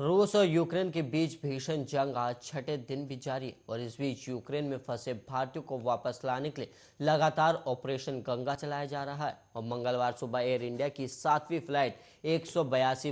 रूस और यूक्रेन के बीच भीषण जंग आज छठे दिन भी जारी है और इस बीच यूक्रेन में फंसे भारतीयों को वापस लाने के लिए लगातार ऑपरेशन गंगा चलाया जा रहा है और मंगलवार सुबह एयर इंडिया की सातवीं फ्लाइट एक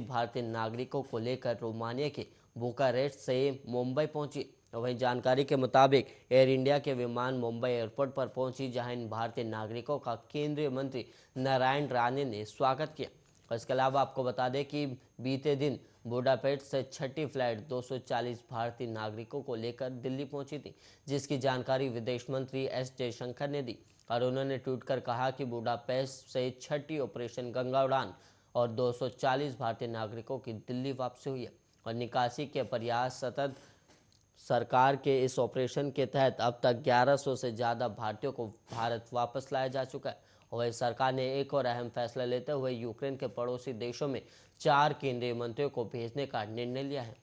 भारतीय नागरिकों को लेकर रोमानिया के बुकारेस्ट से मुंबई पहुंची वहीं जानकारी के मुताबिक एयर इंडिया के विमान मुंबई एयरपोर्ट पर पहुंची जहां इन भारतीय नागरिकों का केंद्रीय मंत्री नारायण राणे ने स्वागत किया और इसके अलावा आपको बता दें कि बीते दिन बुडापेस्ट से छठी फ्लाइट 240 भारतीय नागरिकों को लेकर दिल्ली पहुंची थी जिसकी जानकारी विदेश मंत्री एस जयशंकर ने दी और उन्होंने ट्वीट कर कहा कि बुडापेस्ट से छठी ऑपरेशन गंगा उड़ान और 240 भारतीय नागरिकों की दिल्ली वापसी हुई है और निकासी के प्रयास सतत सरकार के इस ऑपरेशन के तहत अब तक 1100 से ज़्यादा भारतीयों को भारत वापस लाया जा चुका है वही सरकार ने एक और अहम फैसला लेते हुए यूक्रेन के पड़ोसी देशों में चार केंद्रीय मंत्रियों को भेजने का निर्णय लिया है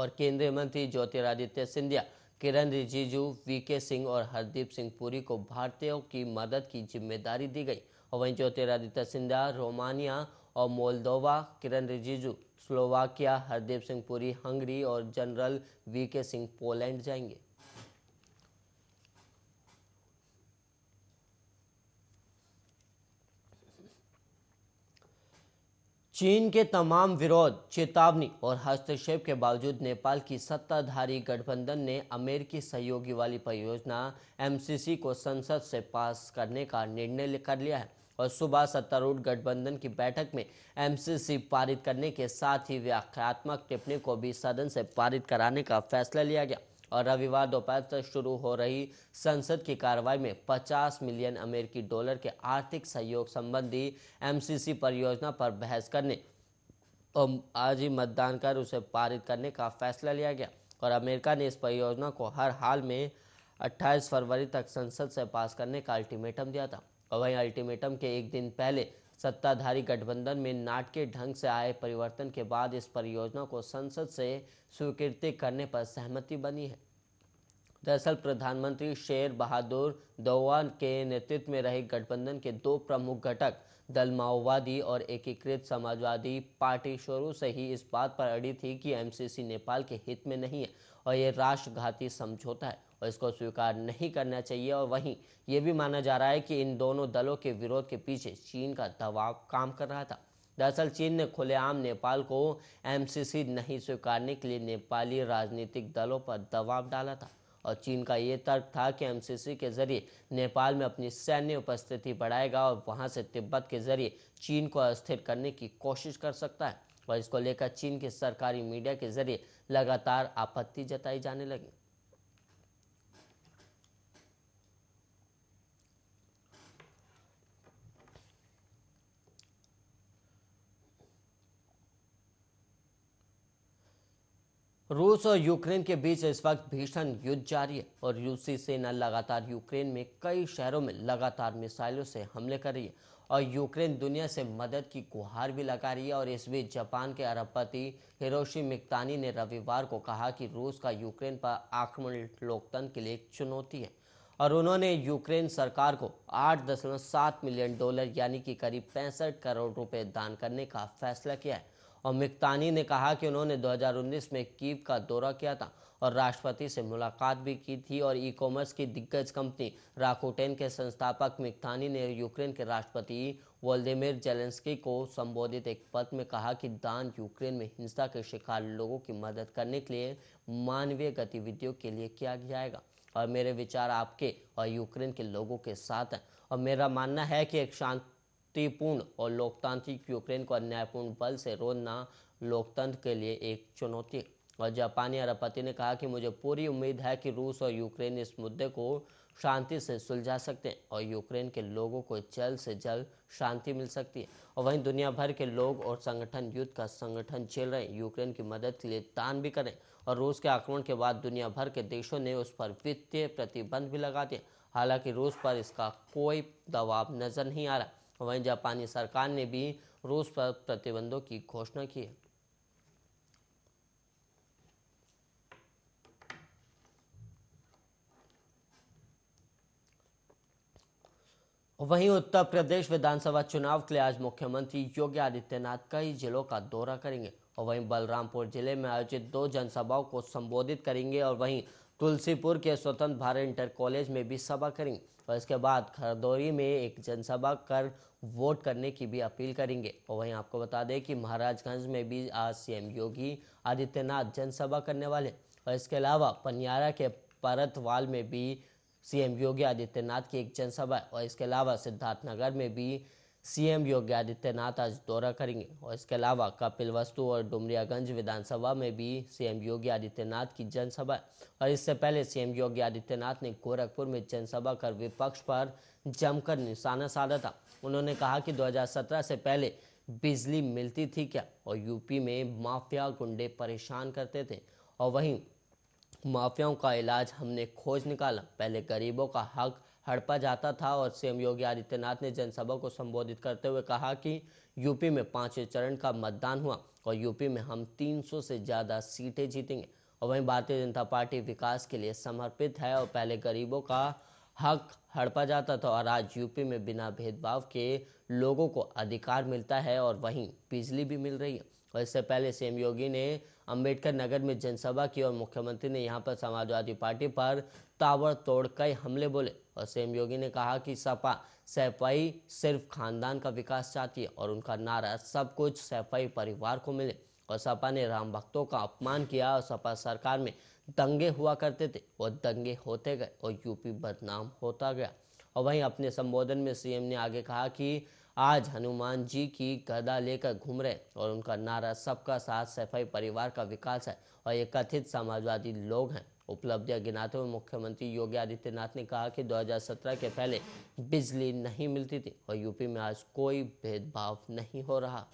और केंद्रीय मंत्री ज्योतिरादित्य सिंधिया किरण रिजिजू के सिंह और हरदीप सिंह पुरी को भारतीयों की मदद की जिम्मेदारी दी गई और वहीं ज्योतिरादित्य सिंधिया रोमानिया और Moldova Kiren Rijiju Slovakia Hardeep Singh Puri Hungary और general V K Singh Poland जाएंगे चीन के तमाम विरोध चेतावनी और हस्तक्षेप के बावजूद नेपाल की सत्ताधारी गठबंधन ने अमेरिकी सहयोगी वाली परियोजना एमसीसी को संसद से पास करने का निर्णय कर लिया है और सुबह सत्तारूढ़ गठबंधन की बैठक में एमसीसी पारित करने के साथ ही व्याख्यात्मक टिप्पणी को भी सदन से पारित कराने का फैसला लिया गया और रविवार दोपहर तक शुरू हो रही संसद की कार्रवाई में 50 मिलियन अमेरिकी डॉलर के आर्थिक सहयोग संबंधी एमसीसी परियोजना पर बहस करने और आज ही मतदान कर उसे पारित करने का फैसला लिया गया और अमेरिका ने इस परियोजना को हर हाल में 28 फरवरी तक संसद से पास करने का अल्टीमेटम दिया था वहीं अल्टीमेटम के एक दिन पहले सत्ताधारी गठबंधन में नाटकीय ढंग से आए परिवर्तन के बाद इस परियोजना को संसद से स्वीकृति करने पर सहमति बनी है दरअसल प्रधानमंत्री शेर बहादुर दौवान के नेतृत्व में रहे गठबंधन के दो प्रमुख घटक दल माओवादी और एकीकृत समाजवादी पार्टी शुरू से ही इस बात पर अड़ी थी कि एमसीसी नेपाल के हित में नहीं है और यह राष्ट्रघाती समझौता है और इसको स्वीकार नहीं करना चाहिए और वहीं ये भी माना जा रहा है कि इन दोनों दलों के विरोध के पीछे चीन का दबाव काम कर रहा था दरअसल चीन ने खुलेआम नेपाल को एमसीसी नहीं स्वीकारने के लिए नेपाली राजनीतिक दलों पर दबाव डाला था और चीन का ये तर्क था कि एमसीसी के जरिए नेपाल में अपनी सैन्य उपस्थिति बढ़ाएगा और वहाँ से तिब्बत के जरिए चीन को अस्थिर करने की कोशिश कर सकता है और इसको लेकर चीन के सरकारी मीडिया के जरिए लगातार आपत्ति जताई जाने लगी रूस और यूक्रेन के बीच इस वक्त भीषण युद्ध जारी है और रूसी सेना लगातार यूक्रेन में कई शहरों में लगातार मिसाइलों से हमले कर रही है और यूक्रेन दुनिया से मदद की गुहार भी लगा रही है और इस बीच जापान के अरबपति हिरोशी मिक्तानी ने रविवार को कहा कि रूस का यूक्रेन पर आक्रमण लोकतंत्र के लिए एक चुनौती है और उन्होंने यूक्रेन सरकार को आठ मिलियन डॉलर यानी कि करीब पैंसठ करोड़ रुपए दान करने का फैसला किया है और मिक्तानी ने कहा कि उन्होंने 2019 में कीव का दौरा किया था और राष्ट्रपति से मुलाकात भी की थी और ई कॉमर्स की दिग्गज कंपनी राकोटेन के संस्थापक मिक्तानी ने यूक्रेन के राष्ट्रपति वोल्दिमिर जेलेंस्की को संबोधित एक पत्र में कहा कि दान यूक्रेन में हिंसा के शिकार लोगों की मदद करने के लिए मानवीय गतिविधियों के लिए किया जाएगा और मेरे विचार आपके और यूक्रेन के लोगों के साथ हैं और मेरा मानना है कि एक शांत त्रिपूर्ण और लोकतांत्रिक यूक्रेन को अन्यायपूर्ण बल से रोनना लोकतंत्र के लिए एक चुनौती है और जापानी अरबपति ने कहा कि मुझे पूरी उम्मीद है कि रूस और यूक्रेन इस मुद्दे को शांति से सुलझा सकते हैं और यूक्रेन के लोगों को जल्द से जल्द शांति मिल सकती है और वहीं दुनिया भर के लोग और संगठन युद्ध का संगठन झेल रहे हैं यूक्रेन की मदद के लिए दान भी करें और रूस के आक्रमण के बाद दुनिया भर के देशों ने उस पर वित्तीय प्रतिबंध भी लगा दिए हालांकि रूस पर इसका कोई दबाव नजर नहीं आ रहा वहीं जापानी सरकार ने भी रूस पर प्रतिबंधों की घोषणा की है वहीं उत्तर प्रदेश विधानसभा चुनाव के लिए आज मुख्यमंत्री योगी आदित्यनाथ कई जिलों का दौरा करेंगे और वहीं बलरामपुर जिले में आयोजित दो जनसभाओं को संबोधित करेंगे और वहीं तुलसीपुर के स्वतंत्र भारत इंटर कॉलेज में भी सभा करेंगे और इसके बाद खरदौरी में एक जनसभा कर वोट करने की भी अपील करेंगे और वहीं आपको बता दें कि महाराजगंज में भी आज सीएम योगी आदित्यनाथ जनसभा करने वाले और इसके अलावा पनियारा के परतवाल में भी सीएम योगी आदित्यनाथ की एक जनसभा और इसके अलावा सिद्धार्थनगर में भी सीएम योगी आदित्यनाथ आज दौरा करेंगे और इसके अलावा कपिल वस्तु और डुमरियागंज विधानसभा में भी सीएम योगी आदित्यनाथ की जनसभा और इससे पहले सीएम योगी आदित्यनाथ ने गोरखपुर में जनसभा कर विपक्ष पर जमकर निशाना साधा था उन्होंने कहा कि 2017 से पहले बिजली मिलती थी क्या और यूपी में माफिया गुंडे परेशान करते थे और वहीं माफियाओं का इलाज हमने खोज निकाला पहले गरीबों का हक हड़पा जाता था और सीएम योगी आदित्यनाथ ने जनसभा को संबोधित करते हुए कहा कि यूपी में पाँचवें चरण का मतदान हुआ और यूपी में हम 300 से ज़्यादा सीटें जीतेंगे और वहीं भारतीय जनता पार्टी विकास के लिए समर्पित है और पहले गरीबों का हक हड़पा जाता था और आज यूपी में बिना भेदभाव के लोगों को अधिकार मिलता है और वहीं बिजली भी मिल रही है और इससे पहले सीएम योगी ने अंबेडकर नगर में जनसभा की और मुख्यमंत्री ने यहां पर समाजवादी पार्टी पर तोड़ कई हमले बोले और सीएम योगी ने कहा कि सपा सैफाई सिर्फ खानदान का विकास चाहती है और उनका नारा सब कुछ सैफाई परिवार को मिले और सपा ने राम भक्तों का अपमान किया और सपा सरकार में दंगे हुआ करते थे और दंगे होते गए और यूपी बदनाम होता गया और वहीं अपने संबोधन में सीएम ने आगे कहा कि आज हनुमान जी की गदा लेकर घूम रहे और उनका नारा सबका साथ सफाई परिवार का विकास है और ये कथित समाजवादी लोग हैं उपलब्धियां गिनाते हुए मुख्यमंत्री योगी आदित्यनाथ ने कहा कि 2017 के पहले बिजली नहीं मिलती थी और यूपी में आज कोई भेदभाव नहीं हो रहा